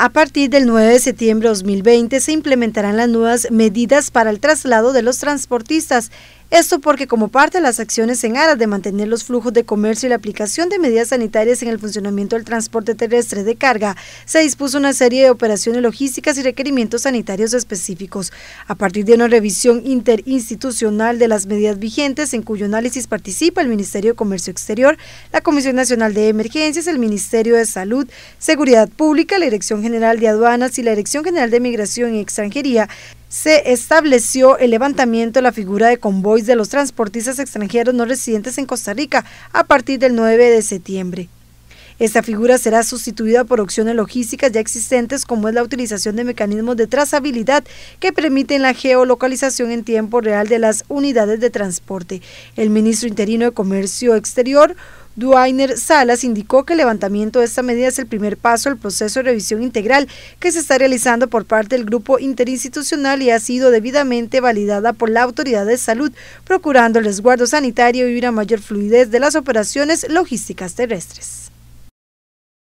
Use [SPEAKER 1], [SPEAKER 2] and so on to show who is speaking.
[SPEAKER 1] A partir del 9 de septiembre de 2020 se implementarán las nuevas medidas para el traslado de los transportistas esto porque como parte de las acciones en aras de mantener los flujos de comercio y la aplicación de medidas sanitarias en el funcionamiento del transporte terrestre de carga, se dispuso una serie de operaciones logísticas y requerimientos sanitarios específicos, a partir de una revisión interinstitucional de las medidas vigentes en cuyo análisis participa el Ministerio de Comercio Exterior, la Comisión Nacional de Emergencias, el Ministerio de Salud, Seguridad Pública, la Dirección General de Aduanas y la Dirección General de Migración y Extranjería, se estableció el levantamiento de la figura de convoys de los transportistas extranjeros no residentes en Costa Rica a partir del 9 de septiembre. Esta figura será sustituida por opciones logísticas ya existentes como es la utilización de mecanismos de trazabilidad que permiten la geolocalización en tiempo real de las unidades de transporte. El ministro interino de Comercio Exterior, Duainer Salas indicó que el levantamiento de esta medida es el primer paso del proceso de revisión integral que se está realizando por parte del grupo interinstitucional y ha sido debidamente validada por la Autoridad de Salud, procurando el resguardo sanitario y una mayor fluidez de las operaciones logísticas terrestres.